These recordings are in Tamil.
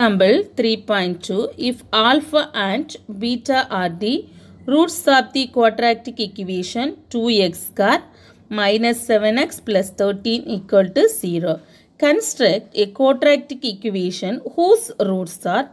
Example 3.2 If alpha and beta are the roots of the quadratic equation 2x square minus 7x plus 13 equal to 0. Construct a quadratic equation whose roots are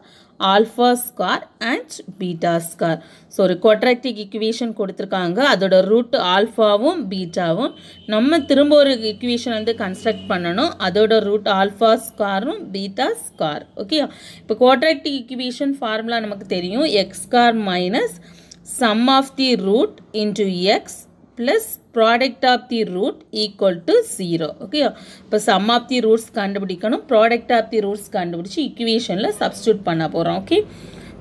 alpha square and beta square so ஒரு குவாட்ராக்டிக் இக்குவேஷன் கொடுத்துருக்காங்க அதோட ரூட் ஆல்ஃபாவும் பீட்டாவும் நம்ம திரும்ப ஒரு இக்குவேஷன் வந்து கன்ஸ்ட்ரக்ட் பண்ணணும் அதோட ரூட் ஆல்ஃபா ஸ்காரும் பீட்டா ஸ்கார் ஓகே இப்போ குவாட்ராக்டிக் இக்குவேஷன் ஃபார்முலா நமக்கு தெரியும் X square minus sum of the root into X plus product of the root equal to zero okay இப்போ சம் ஆஃப் தி ரூட்ஸ் கண்டுபிடிக்கணும் ப்ராடக்ட் ஆஃப் தி ரூட்ஸ் கண்டுபிடிச்சி இக்குவேஷனில் சப்ஸ்டியூட் பண்ண போகிறோம் ஓகே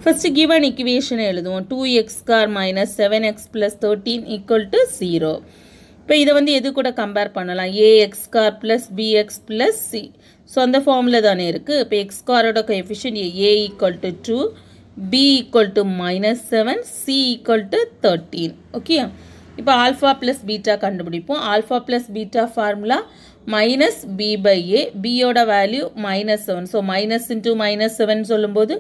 ஃபஸ்ட்டு கிவன் இக்குவேஷனை எழுதுவோம் two X square minus seven X plus thirteen equal to zero இப்போ இதை வந்து எது கூட கம்பேர் பண்ணலாம் A X square plus B X plus C so அந்த ஃபார்மில் தானே இருக்குது இப்போ எக்ஸ் காரோட coefficient A equal to two B equal to minus seven C equal to thirteen okay இப்போ ஆல்ஃபா ப்ளஸ் பீட்டா கண்டுபிடிப்போம் alpha plus beta formula minus B by A பியோட value minus seven so minus into minus seven சொல்லும்போது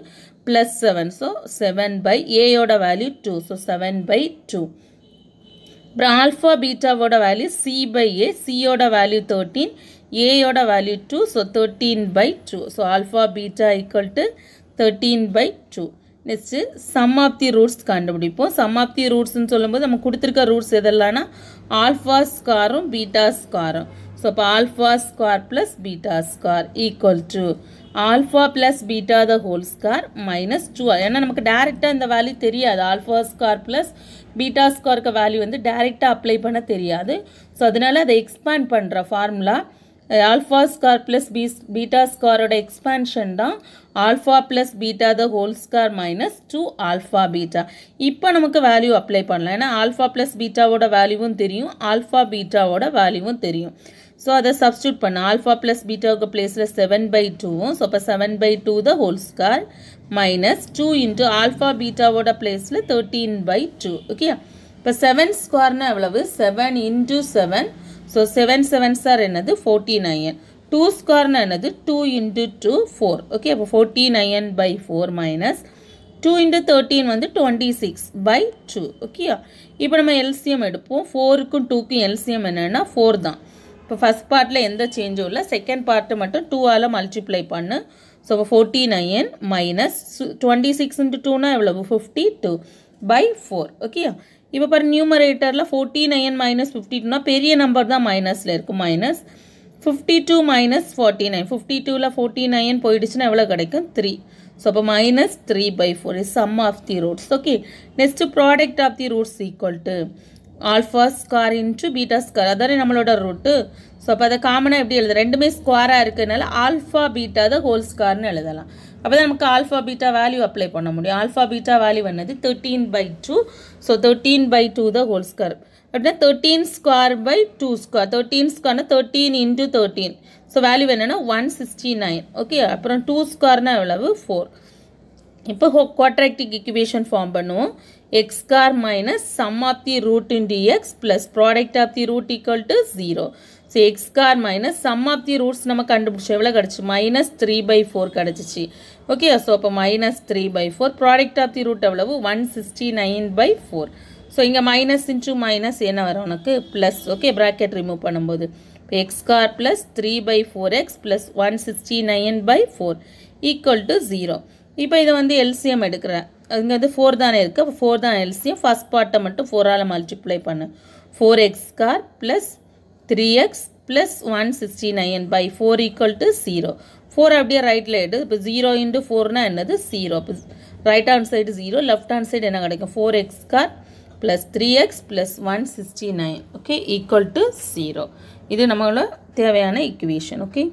plus seven so seven by ஏயோட value two so seven by two அப்புறம் ஆல்ஃபா பீட்டாவோட வேல்யூ சி பை ஏ சியோட வேல்யூ தேர்ட்டீன் ஏயோட value two so thirteen by two so alpha beta equal to thirteen by two next sum of the roots கண்டுபிடிப்போம் சம் ஆஃப் தி ரூட்ஸ்ன்னு சொல்லும்போது நம்ம கொடுத்துருக்க ரூட்ஸ் எதெல்லாம்னா ஆல்ஃபா ஸ்காரும் பீட்டா ஸ்கோரும் ஸோ அப்போ alpha square plus beta square equal to alpha plus beta the whole square minus two ஏன்னா நமக்கு டேரெக்டாக இந்த வேல்யூ தெரியாது ஆல்ஃபா ஸ்கார் ப்ளஸ் பீட்டா ஸ்கோருக்கு வேல்யூ வந்து டேரெக்டாக அப்ளை பண்ண தெரியாது ஸோ அதனால் அதை எக்ஸ்பேண்ட் பண்ணுற formula alpha square plus b beta ஸ்காரோட எக்ஸ்பேன்ஷன் தான் alpha plus beta the whole square minus two alpha beta இப்போ நமக்கு வேல்யூ அப்ளை பண்ணலாம் ஏன்னா ஆல்ஃபா ப்ளஸ் பீட்டாவோட வேல்யூவும் தெரியும் ஆல்ஃபா பீட்டாவோட வேல்யூவும் தெரியும் ஸோ அதை சப்ஸ்டியூட் பண்ண ஆல்ஃபா ப்ளஸ் பீட்டாவுக்கு பிளேஸில் செவன் பை டூவும் ஸோ இப்போ seven by two the whole square minus two into alpha பீட்டாவோட பிளேஸில் தேர்ட்டீன் பை டூ ஓகே இப்போ செவன் ஸ்கொயர்னா எவ்வளவு seven into seven so seven seven sir என்னது ஃபோர்ட்டி நயன் டூ ஸ்கொயர்னு என்னது two into two four okay அப்போ forty nine by four minus two into thirteen வந்து டுவெண்ட்டி சிக்ஸ் பை டூ ஓகேயா இப்போ நம்ம எல்சிஎம் எடுப்போம் ஃபோருக்கும் டூக்கும் எல்சிஎம் என்னென்னா ஃபோர் தான் இப்போ ஃபஸ்ட் பார்ட்டில் எந்த சேஞ்சும் இல்லை செகண்ட் பார்ட்டு மட்டும் டூவால் மல்டிப்ளை பண்ணு ஸோ இப்போ forty nine minus twenty six into டூனா எவ்வளவு ஃபிஃப்டி டூ பை ஃபோர் ஓகேயா இப்போ பாரு நியூமரேட்டரில் ஃபோர்ட்டி நைன் மைனஸ் ஃபிஃப்டி டூனா பெரிய நம்பர் தான் மைனஸில் இருக்கும் minus fifty two minus forty nine fifty டூவில் ஃபோர்ட்டி நைன் போயிடுச்சுன்னா எவ்வளோ கிடைக்கும் த்ரீ ஸோ அப்போ minus three by four is sum of the roots okay next product of the roots equal to alpha square into beta square அதானே நம்மளோட ரூட்டு ஸோ அப்போ அதை காமனாக எப்படி எழுது ரெண்டுமே ஸ்கொயராக இருக்கிறதுனால ஆல்ஃபா பீட்டா தான் ஹோல் ஸ்கொயர்னு எழுதலாம் அப்போ தான் நமக்கு ஆல்ஃபா பீட்டா வேல்யூ அப்ளை பண்ண முடியும் ஆல்ஃபா பீட்டா வேல்யூ என்னது thirteen by two so thirteen by two the whole square அப்படின்னா thirteen square by two square thirteen ஸ்கொயர்னா thirteen into thirteen so value என்னென்னா ஒன் சிக்ஸ்டி நைன் ஓகே அப்புறம் டூ ஸ்கொயர்னா எவ்வளவு ஃபோர் இப்போ குவாட்ராக்டிக் இக்குவேஷன் ஃபார்ம் பண்ணுவோம் x square minus sum of the root into x plus product of the root equal to zero so x square minus sum of the roots நம்ம கண்டுபிடுச்சு எவ்வளோ கிடச்சி மைனஸ் த்ரீ பை ஃபோர் கிடச்சிச்சு ಓಕೆ ஸோ அப்போ minus three by four product of the root எவ்வளவு one sixty nine by four so இங்கே மைனஸ் இன்ட்டு மைனஸ் என்ன வரும் உனக்கு ப்ளஸ் ஓகே ப்ராக்கெட் ரிமூவ் பண்ணும்போது இப்போ x square plus three by four x plus one sixty nine by four equal to zero இப்போ இதை வந்து எல்சிஎம் எடுக்கிறேன் இங்கே வந்து ஃபோர் தானே இருக்குது அப்போ ஃபோர் தான் எல்சிஎம் ஃபஸ்ட் பார்ட்டை மட்டும் ஃபோரால் மல்டிப்ளை பண்ணு four x square plus three x plus one sixty nine by four equal to zero four அப்படியே ரைட்டில் எடு இப்போ ஜீரோ இன்ட்டு ஃபோர்னால் என்னது ஜீரோ இப்போ right hand side zero left hand side என்ன கிடைக்கும் four x square plus three x plus one sixty nine okay equal to zero இது நம்மளோட தேவையான இக்குவேஷன் ஓகே